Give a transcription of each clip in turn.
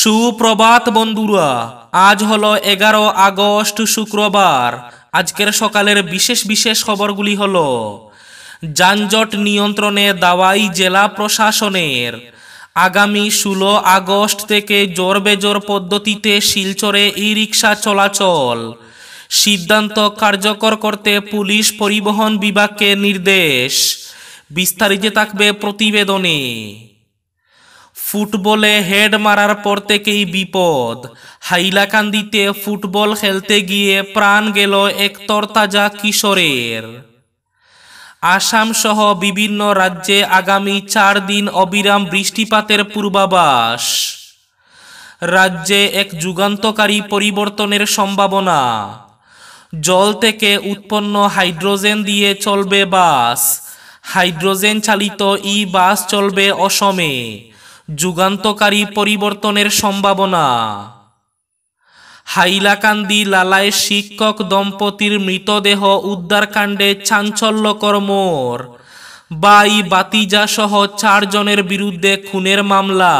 সুপ্রভাত বন্ধুরা আজ হলো এগারো আগস্ট শুক্রবার আজকের সকালের বিশেষ বিশেষ খবরগুলি হল যানজট নিয়ন্ত্রণে দাওয়াই জেলা প্রশাসনের আগামী ষোলো আগস্ট থেকে জোরবেজোর পদ্ধতিতে শিলচরে ই রিক্সা চলাচল সিদ্ধান্ত কার্যকর করতে পুলিশ পরিবহন বিভাগকে নির্দেশ বিস্তারিত থাকবে প্রতিবেদনে ফুটবলে হেড মারার পর থেকেই বিপদ হাইলাকান্দিতে ফুটবল খেলতে গিয়ে প্রাণ গেল এক তরতাজা কিশোরের আসামসহ বিভিন্ন রাজ্যে আগামী চার দিন অবিরাম বৃষ্টিপাতের পূর্বাভাস রাজ্যে এক যুগান্তকারী পরিবর্তনের সম্ভাবনা জল থেকে উৎপন্ন হাইড্রোজেন দিয়ে চলবে বাস হাইড্রোজেন চালিত ই বাস চলবে অসমে যুগান্তকারী পরিবর্তনের সম্ভাবনা হাইলাকান্দি লালায় শিক্ষক দম্পতির মৃতদেহ উদ্ধারকাণ্ডে চাঞ্চল্যকর মোর বাই বাতিজা সহ চারজনের বিরুদ্ধে খুনের মামলা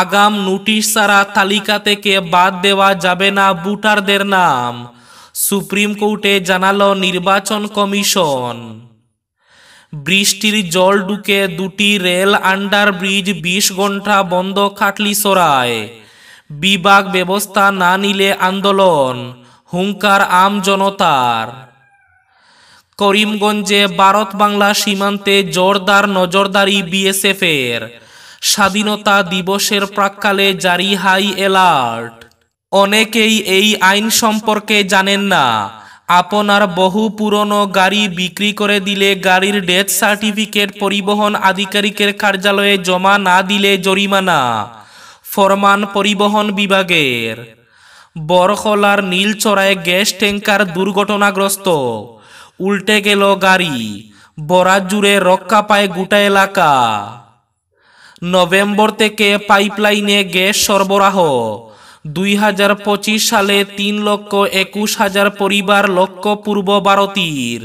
আগাম নোটিশ ছাড়া তালিকা থেকে বাদ দেওয়া যাবে না ভোটারদের নাম সুপ্রিম কোর্টে জানালো নির্বাচন কমিশন বৃষ্টির জল ঢুকে দুটি রেল আন্ডার ব্রিজ বিশ ঘন্টা বন্ধ খাটলি সরায় বিভাগ ব্যবস্থা না নিলে আন্দোলন হুঙ্কার আম জনতার করিমগঞ্জে ভারত বাংলা সীমান্তে জোরদার নজরদারি বিএসএফের স্বাধীনতা দিবসের প্রাককালে জারি হাই অ্যালার্ট অনেকেই এই আইন সম্পর্কে জানেন না আপনার বহু পুরনো গাড়ি বিক্রি করে দিলে গাড়ির ডেথ সার্টিফিকেট পরিবহন আধিকারিকের কার্যালয়ে জমা না দিলে জরিমানা ফরমান পরিবহন বিভাগের বরখলার নীলচড়ায় গ্যাস ট্যাঙ্কার দুর্ঘটনাগ্রস্ত উল্টে গেল গাড়ি বরাজ জুড়ে রক্ষা পায় গোটা এলাকা নভেম্বর থেকে পাইপলাইনে গ্যাস সরবরাহ দুই হাজার পঁচিশ সালে তিন লক্ষ একুশ হাজার পরিবার লক্ষ পূর্ব ভারতীর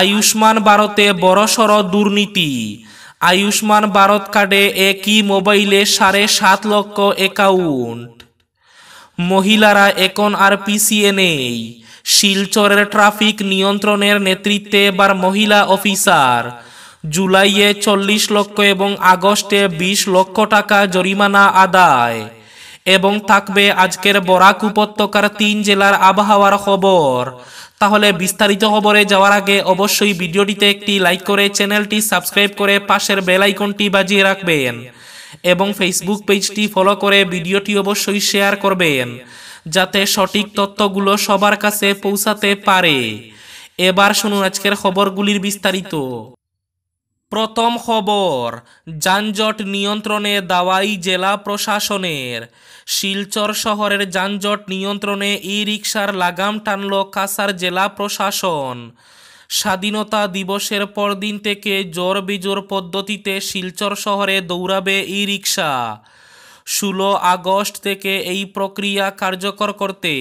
আয়ুষ্মান ভারতে বড়সড় দুর্নীতি আয়ুষ্মান ভারত কার্ডে একই মোবাইলে সাড়ে সাত লক্ষ অ্যাকাউন্ট মহিলারা এখন আর পিছিয়ে নেই শিলচরের ট্রাফিক নিয়ন্ত্রণের নেতৃত্বে এবার মহিলা অফিসার জুলাইয়ে চল্লিশ লক্ষ এবং আগস্টে বিশ লক্ষ টাকা জরিমানা আদায় এবং থাকবে আজকের বরাক উপত্যকার তিন জেলার আবহাওয়ার খবর তাহলে বিস্তারিত খবরে যাওয়ার আগে অবশ্যই ভিডিওটিতে একটি লাইক করে চ্যানেলটি সাবস্ক্রাইব করে পাশের বেলাইকনটি বাজিয়ে রাখবেন এবং ফেসবুক পেজটি ফলো করে ভিডিওটি অবশ্যই শেয়ার করবেন যাতে সঠিক তথ্যগুলো সবার কাছে পৌঁছাতে পারে এবার শুনুন আজকের খবরগুলির বিস্তারিত প্রথম খবর যানজট নিয়ন্ত্রণে দাওয়াই জেলা প্রশাসনের শিলচর শহরের যানজট নিয়ন্ত্রণে ই রিক্সার লাগাম টানল কাসার জেলা প্রশাসন স্বাধীনতা দিবসের পরদিন থেকে জোর বিজোর পদ্ধতিতে শিলচর শহরে দৌড়াবে ই রিক্সা ষোলো আগস্ট থেকে এই প্রক্রিয়া কার্যকর করতে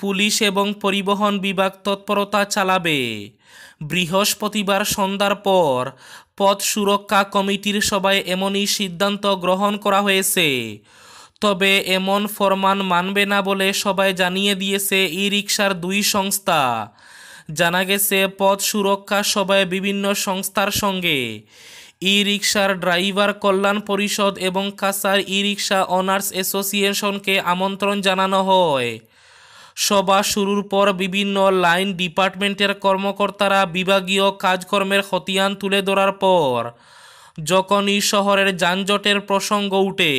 পুলিশ এবং পরিবহন বিভাগ তৎপরতা চালাবে বৃহস্পতিবার সন্ধ্যার পর পথ সুরক্ষা কমিটির সভায় এমনই সিদ্ধান্ত গ্রহণ করা হয়েছে তবে এমন ফরমান মানবে না বলে সবাই জানিয়ে দিয়েছে ই রিক্সার দুই সংস্থা জানা গেছে পথ সুরক্ষা সভায় বিভিন্ন সংস্থার সঙ্গে ই রিক্সার ড্রাইভার কল্যাণ পরিষদ এবং কাসার ই রিক্সা অনার্স অ্যাসোসিয়েশনকে আমন্ত্রণ জানানো হয় সভা শুরুর পর বিভিন্ন লাইন ডিপার্টমেন্টের কর্মকর্তারা বিভাগীয় কাজকর্মের খতিয়ান তুলে ধরার পর যখনই শহরের যানজটের প্রসঙ্গ উঠে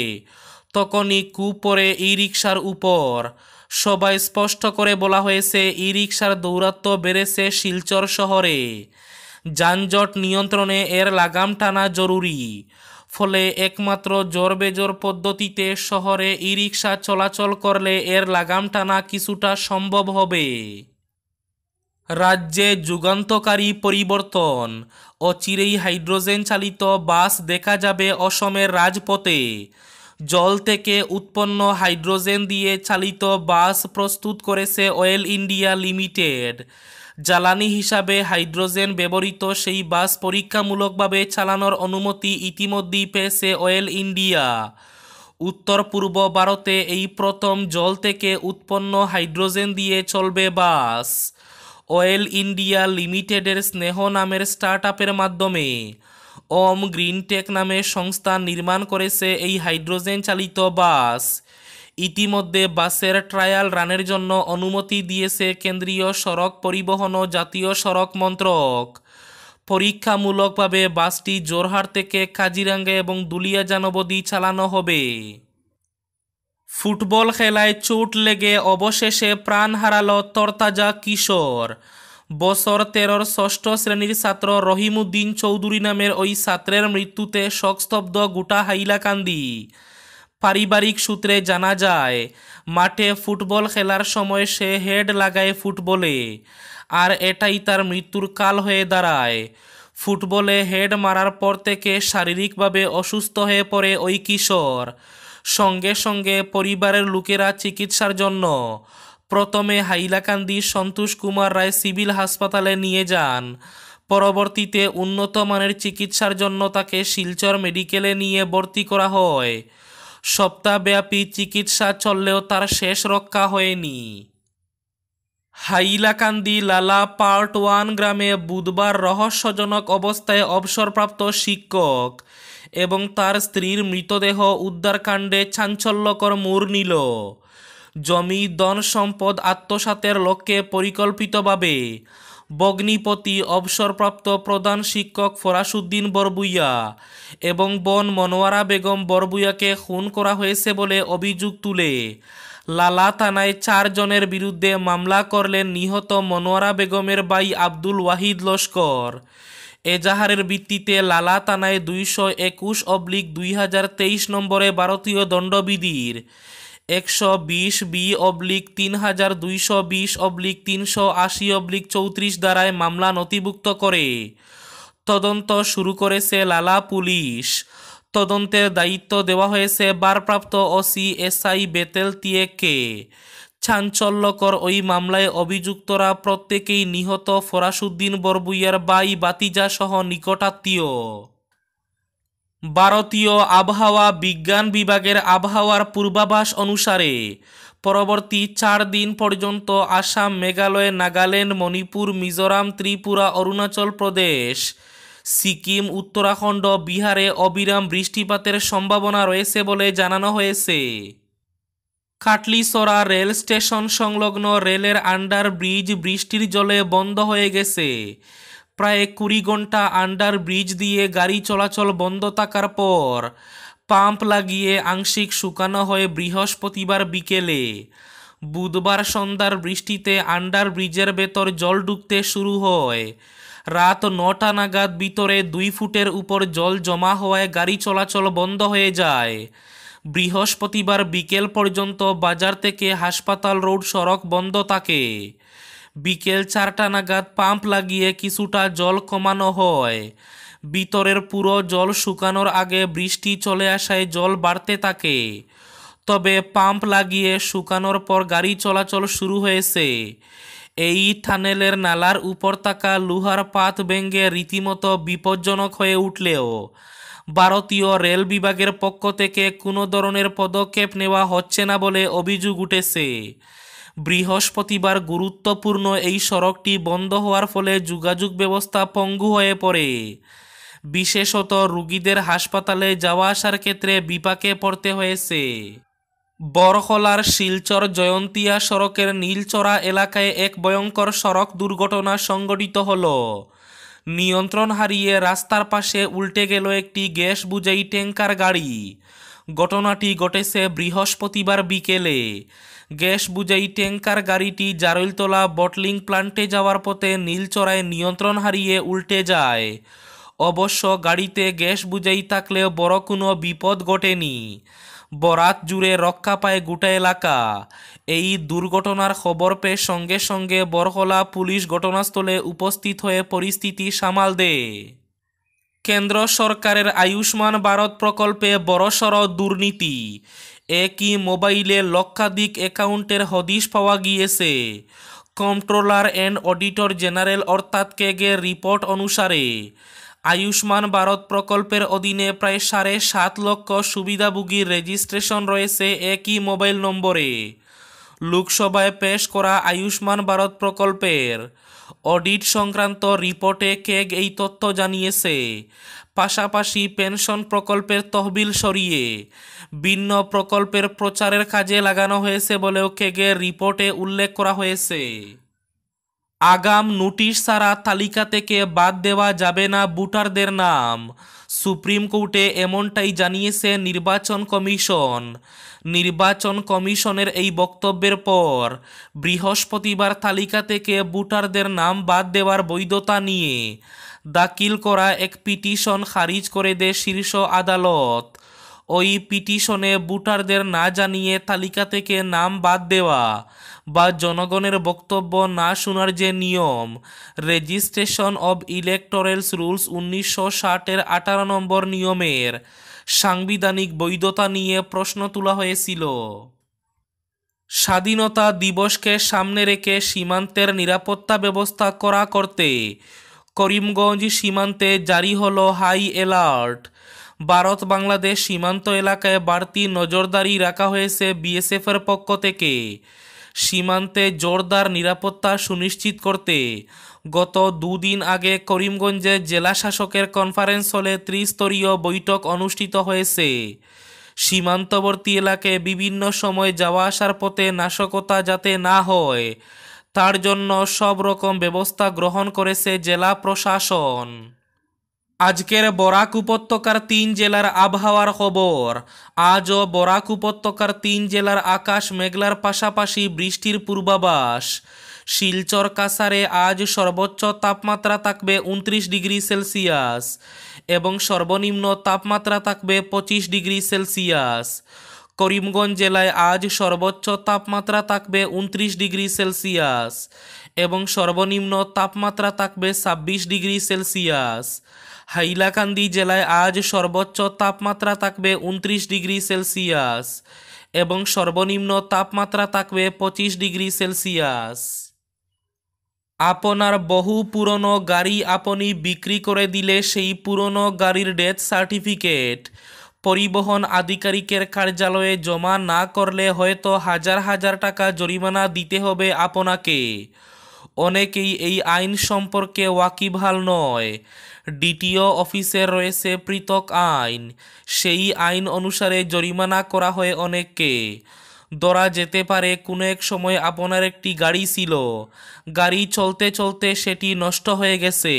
তখনই কুপরে ই রিক্সার উপর সবাই স্পষ্ট করে বলা হয়েছে ই রিক্সার দৌরাত্ম্য বেড়েছে শিলচর শহরে যানজট নিয়ন্ত্রণে এর লাগাম টানা জরুরি ফলে একমাত্র জোরবেজোর পদ্ধতিতে শহরে ই রিক্সা চলাচল করলে এর লাগাম টানা কিছুটা সম্ভব হবে রাজ্যে যুগান্তকারী পরিবর্তন অচিরেই হাইড্রোজেন চালিত বাস দেখা যাবে অসমের রাজপথে জল থেকে উৎপন্ন হাইড্রোজেন দিয়ে চালিত বাস প্রস্তুত করেছে অয়েল ইন্ডিয়া লিমিটেড জ্বালানি হিসাবে হাইড্রোজেন ব্যবহৃত সেই বাস পরীক্ষামূলকভাবে চালানোর অনুমতি ইতিমধ্যেই পেয়েছে অয়েল ইন্ডিয়া উত্তর পূর্ব ভারতে এই প্রথম জল থেকে উৎপন্ন হাইড্রোজেন দিয়ে চলবে বাস অয়েল ইন্ডিয়া লিমিটেডের স্নেহ নামের স্টার্ট আপের মাধ্যমে ওম গ্রিনটেক নামে সংস্থা নির্মাণ করেছে এই হাইড্রোজেন চালিত বাস ইতিমধ্যে বাসের ট্রায়াল রানের জন্য অনুমতি দিয়েছে কেন্দ্রীয় সড়ক পরিবহন ও জাতীয় সড়ক মন্ত্রক পরীক্ষামূলকভাবে বাসটি জোরহাট থেকে কাজিরাঙ্গা এবং দুলিয়া অবধি চালানো হবে ফুটবল খেলায় চোট লেগে অবশেষে প্রাণ হারাল তরতাজা কিশোর বছর তেরোর ষষ্ঠ শ্রেণীর ছাত্র রহিমুদ্দিন চৌধুরী নামের ওই ছাত্রের মৃত্যুতে শোকস্তব্ধ গোটা হাইলাকান্দি পারিবারিক সূত্রে জানা যায় মাঠে ফুটবল খেলার সময় সে হেড লাগায় ফুটবলে আর এটাই তার মৃত্যুর কাল হয়ে দাঁড়ায় ফুটবলে হেড মারার পর থেকে শারীরিকভাবে অসুস্থ হয়ে পড়ে ওই কিশোর সঙ্গে সঙ্গে পরিবারের লোকেরা চিকিৎসার জন্য প্রথমে হাইলাকান্দি সন্তোষ কুমার রায় সিভিল হাসপাতালে নিয়ে যান পরবর্তীতে উন্নত মানের চিকিৎসার জন্য তাকে শিলচর মেডিকেলে নিয়ে ভর্তি করা হয় সপ্তাহব্যাপী চিকিৎসা চললেও তার শেষ রক্ষা হয়নি হাইলাকান্দি লালা পার্ট ওয়ান গ্রামে বুধবার রহস্যজনক অবস্থায় অবসরপ্রাপ্ত শিক্ষক এবং তার স্ত্রীর মৃতদেহ উদ্ধারকাণ্ডে চাঞ্চল্যকর মোড় নিল জমি ধন সম্পদ আত্মসাতের লক্ষ্যে পরিকল্পিতভাবে বগ্নিপতি অবসরপ্রাপ্ত প্রধান শিক্ষক ফরাসুদ্দিন বরবুইয়া এবং বন মনোয়ারা বেগম বরবুইয়াকে খুন করা হয়েছে বলে অভিযোগ তুলে লালা থানায় চারজনের বিরুদ্ধে মামলা করলেন নিহত মনোয়ারা বেগমের বাই আব্দুল ওয়াহিদ লস্কর এজাহারের ভিত্তিতে লালা থানায় দুইশো একুশ অব্লিক দুই হাজার তেইশ নম্বরে ভারতীয় দণ্ডবিধির একশো বিশ বি অবলিক তিন হাজার দুইশো বিশ অবলিক তিনশো আশি অবলিক চৌত্রিশ দ্বারায় মামলা নথিভুক্ত করে তদন্ত শুরু করেছে লালা পুলিশ তদন্তের দায়িত্ব দেওয়া হয়েছে বারপ্রাপ্ত ওসি এসআই বেতেল তিয়েককে চাঞ্চল্যকর ওই মামলায় অভিযুক্তরা প্রত্যেকেই নিহত ফরাসুদ্দিন বরবুইয়ার বাই বাতিজা সহ নিকটাত্মীয় ভারতীয় আবহাওয়া বিজ্ঞান বিভাগের আবহাওয়ার পূর্বাভাস অনুসারে পরবর্তী চার দিন পর্যন্ত আসাম মেঘালয় নাগাল্যান্ড মণিপুর মিজোরাম ত্রিপুরা অরুণাচল প্রদেশ সিকিম উত্তরাখণ্ড বিহারে অবিরাম বৃষ্টিপাতের সম্ভাবনা রয়েছে বলে জানানো হয়েছে কাটলিসরা রেল স্টেশন সংলগ্ন রেলের আন্ডার ব্রিজ বৃষ্টির জলে বন্ধ হয়ে গেছে প্রায় কুড়ি ঘন্টা আন্ডার ব্রিজ দিয়ে গাড়ি চলাচল বন্ধ থাকার পর পাম্প লাগিয়ে আংশিক শুকানো হয় বৃহস্পতিবার বিকেলে বুধবার সন্ধ্যার বৃষ্টিতে আন্ডার ব্রিজের ভেতর জল ঢুকতে শুরু হয় রাত নটা নাগাদ ভিতরে দুই ফুটের উপর জল জমা হওয়ায় গাড়ি চলাচল বন্ধ হয়ে যায় বৃহস্পতিবার বিকেল পর্যন্ত বাজার থেকে হাসপাতাল রোড সড়ক বন্ধ থাকে বিকেল চারটা নাগাদ পাম্প লাগিয়ে কিছুটা জল কমানো হয় ভিতরের পুরো জল শুকানোর আগে বৃষ্টি চলে আসায় জল বাড়তে থাকে তবে পাম্প লাগিয়ে শুকানোর পর গাড়ি চলাচল শুরু হয়েছে এই টানেলের নালার উপর থাকা লোহার পাত ভেঙ্গে রীতিমতো বিপজ্জনক হয়ে উঠলেও ভারতীয় রেল বিভাগের পক্ষ থেকে কোনো ধরনের পদক্ষেপ নেওয়া হচ্ছে না বলে অভিযোগ উঠেছে বৃহস্পতিবার গুরুত্বপূর্ণ এই সড়কটি বন্ধ হওয়ার ফলে যোগাযোগ ব্যবস্থা পঙ্গু হয়ে পড়ে বিশেষত রুগীদের হাসপাতালে যাওয়া আসার ক্ষেত্রে বিপাকে পড়তে হয়েছে বরহলার শিলচর জয়ন্তিয়া সড়কের নীলচড়া এলাকায় এক ভয়ঙ্কর সড়ক দুর্ঘটনা সংঘটিত হল নিয়ন্ত্রণ হারিয়ে রাস্তার পাশে উল্টে গেল একটি গ্যাস বুঝাই ট্যাঙ্কার গাড়ি ঘটনাটি ঘটেছে বৃহস্পতিবার বিকেলে গ্যাস বুঝাই ট্যাঙ্কার গাড়িটি জারৈলতলা বটলিং প্লান্টে যাওয়ার পথে নীলচড়ায় নিয়ন্ত্রণ হারিয়ে উল্টে যায় অবশ্য গাড়িতে গ্যাস বুঝাই থাকলেও বড় কোনো বিপদ ঘটেনি বরাত জুড়ে রক্ষা পায় গোটা এলাকা এই দুর্ঘটনার খবর পেয়ে সঙ্গে সঙ্গে বরহলা পুলিশ ঘটনাস্থলে উপস্থিত হয়ে পরিস্থিতি সামাল দেয় কেন্দ্র সরকারের আয়ুষ্মান ভারত প্রকল্পে বড়সড় দুর্নীতি একই মোবাইলে লক্ষাধিক অ্যাকাউন্টের হদিশ পাওয়া গিয়েছে কন্ট্রোলার অ্যান্ড অডিটর জেনারেল অর্থাৎ কেগের রিপোর্ট অনুসারে আয়ুষ্মান ভারত প্রকল্পের অধীনে প্রায় সাড়ে সাত লক্ষ সুবিধাভোগীর রেজিস্ট্রেশন রয়েছে একই মোবাইল নম্বরে লোকসভায় পেশ করা আয়ুষ্মান ভারত প্রকল্পের অডিট সংক্রান্ত রিপোর্টে কেগ এই তথ্য জানিয়েছে পাশাপাশি পেনশন প্রকল্পের তহবিল সরিয়ে ভিন্ন প্রকল্পের প্রচারের কাজে লাগানো হয়েছে বলেও কেগের রিপোর্টে উল্লেখ করা হয়েছে আগাম নোটিশ ছাড়া তালিকা থেকে বাদ দেওয়া যাবে না ভোটারদের নাম সুপ্রিম কোর্টে এমনটাই জানিয়েছে নির্বাচন কমিশন নির্বাচন কমিশনের এই বক্তব্যের পর বৃহস্পতিবার তালিকা থেকে ভোটারদের নাম বাদ দেওয়ার বৈধতা নিয়ে দাখিল করা এক পিটিশন খারিজ করে দেয় শীর্ষ আদালত ওই পিটিশনে ভোটারদের না জানিয়ে তালিকা থেকে নাম বাদ দেওয়া বা জনগণের বক্তব্য না শোনার যে নিয়ম রেজিস্ট্রেশন অব ইলেকটোরালস রুলস উনিশশো ষাটের আঠারো নম্বর নিয়মের সাংবিধানিক বৈধতা নিয়ে প্রশ্ন তোলা হয়েছিল স্বাধীনতা দিবসকে সামনে রেখে সীমান্তের নিরাপত্তা ব্যবস্থা করা করতে করিমগঞ্জ সীমান্তে জারি হল হাই অ্যালার্ট ভারত বাংলাদেশ সীমান্ত এলাকায় বাড়তি নজরদারি রাখা হয়েছে বিএসএফের পক্ষ থেকে সীমান্তে জোরদার নিরাপত্তা সুনিশ্চিত করতে গত দুদিন আগে করিমগঞ্জে জেলা শাসকের কনফারেন্স হলে ত্রিস্তরীয় বৈঠক অনুষ্ঠিত হয়েছে সীমান্তবর্তী এলাকায় বিভিন্ন সময় যাওয়া আসার পথে নাশকতা যাতে না হয় তার জন্য সব রকম ব্যবস্থা গ্রহণ করেছে জেলা প্রশাসন আজকের বরাক উপত্যকার তিন জেলার আবহাওয়ার খবর আজও বরাক উপত্যকার তিন জেলার আকাশ মেঘলার পাশাপাশি বৃষ্টির পূর্বাভাস শিলচর কাসারে আজ সর্বোচ্চ তাপমাত্রা থাকবে উনত্রিশ ডিগ্রি সেলসিয়াস এবং সর্বনিম্ন তাপমাত্রা থাকবে পঁচিশ ডিগ্রি সেলসিয়াস করিমগঞ্জ জেলায় আজ সর্বোচ্চ তাপমাত্রা থাকবে উনত্রিশ ডিগ্রি সেলসিয়াস এবং সর্বনিম্ন তাপমাত্রা থাকবে ছাব্বিশ ডিগ্রি সেলসিয়াস হাইলাকান্দি জেলায় আজ সর্বোচ্চ তাপমাত্রা থাকবে উনত্রিশ ডিগ্রি সেলসিয়াস এবং সর্বনিম্ন তাপমাত্রা থাকবে পঁচিশ ডিগ্রি সেলসিয়াস আপনার বহু পুরনো গাড়ি আপনি বিক্রি করে দিলে সেই পুরনো গাড়ির ডেথ সার্টিফিকেট পরিবহন আধিকারিকের কার্যালয়ে জমা না করলে হয়তো হাজার হাজার টাকা জরিমানা দিতে হবে আপনাকে অনেকেই এই আইন সম্পর্কে ওয়াকিবহাল নয় ডিটিও অফিসে রয়েছে পৃথক আইন সেই আইন অনুসারে জরিমানা করা হয় অনেককে ধরা যেতে পারে কোনো এক সময় আপনার একটি গাড়ি ছিল গাড়ি চলতে চলতে সেটি নষ্ট হয়ে গেছে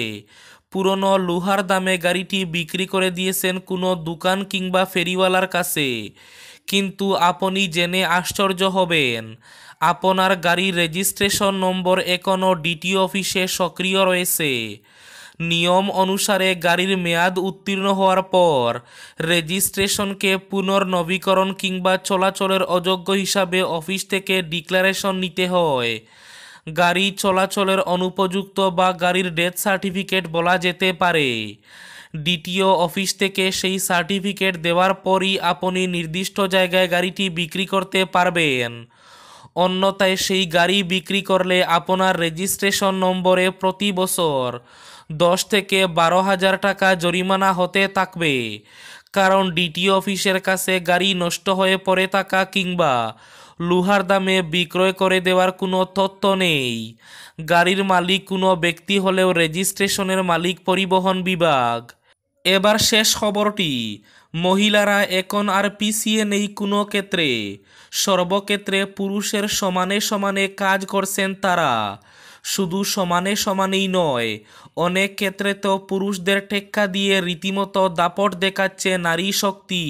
পুরনো লোহার দামে গাড়িটি বিক্রি করে দিয়েছেন কোনো দোকান কিংবা ফেরিওয়ালার কাছে কিন্তু আপনি জেনে আশ্চর্য হবেন আপনার গাড়ির রেজিস্ট্রেশন নম্বর এখনও ডিটি অফিসে সক্রিয় রয়েছে নিয়ম অনুসারে গাড়ির মেয়াদ উত্তীর্ণ হওয়ার পর রেজিস্ট্রেশনকে পুনর্নবীকরণ কিংবা চলাচলের অযোগ্য হিসাবে অফিস থেকে ডিক্লারেশন নিতে হয় গাড়ি চলাচলের অনুপযুক্ত বা গাড়ির ডেথ সার্টিফিকেট বলা যেতে পারে ডিটিও অফিস থেকে সেই সার্টিফিকেট দেওয়ার পরই আপনি নির্দিষ্ট জায়গায় গাড়িটি বিক্রি করতে পারবেন অন্যথায় সেই গাড়ি বিক্রি করলে আপনার রেজিস্ট্রেশন নম্বরে প্রতি বছর দশ থেকে বারো হাজার টাকা জরিমানা হতে থাকবে কারণ ডিটিও অফিসের কাছে গাড়ি নষ্ট হয়ে পড়ে থাকা কিংবা লোহার দামে বিক্রয় করে দেওয়ার কোনো তথ্য নেই গাড়ির মালিক কোনো ব্যক্তি হলেও রেজিস্ট্রেশনের মালিক পরিবহন বিভাগ এবার শেষ খবরটি মহিলারা এখন আর পিছিয়ে নেই কোনো ক্ষেত্রে সর্বক্ষেত্রে পুরুষের সমানে সমানে কাজ করছেন তারা শুধু সমানে সমানেই নয় অনেক ক্ষেত্রে তো পুরুষদের ঠেক্কা দিয়ে রীতিমতো দাপট দেখাচ্ছে নারী শক্তি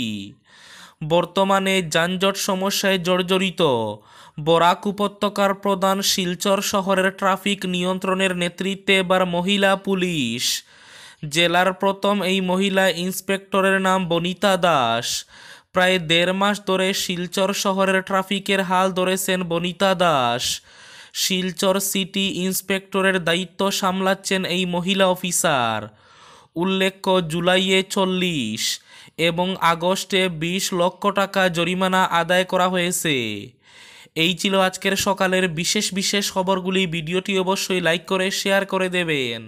বর্তমানে যানজট সমস্যায় জর্জরিত বরাক উপত্যকার প্রধান শিলচর শহরের ট্রাফিক নিয়ন্ত্রণের নেতৃত্বে এবার মহিলা পুলিশ জেলার প্রথম এই মহিলা ইন্সপেক্টরের নাম বনিতা দাস প্রায় দেড় মাস ধরে শিলচর শহরের ট্রাফিকের হাল ধরেছেন বনিতা দাস শিলচর সিটি ইন্সপেক্টরের দায়িত্ব সামলাচ্ছেন এই মহিলা অফিসার উল্লেখ্য জুলাইয়ে চল্লিশ এবং আগস্টে ২০ লক্ষ টাকা জরিমানা আদায় করা হয়েছে এই ছিল আজকের সকালের বিশেষ বিশেষ খবরগুলি ভিডিওটি অবশ্যই লাইক করে শেয়ার করে দেবেন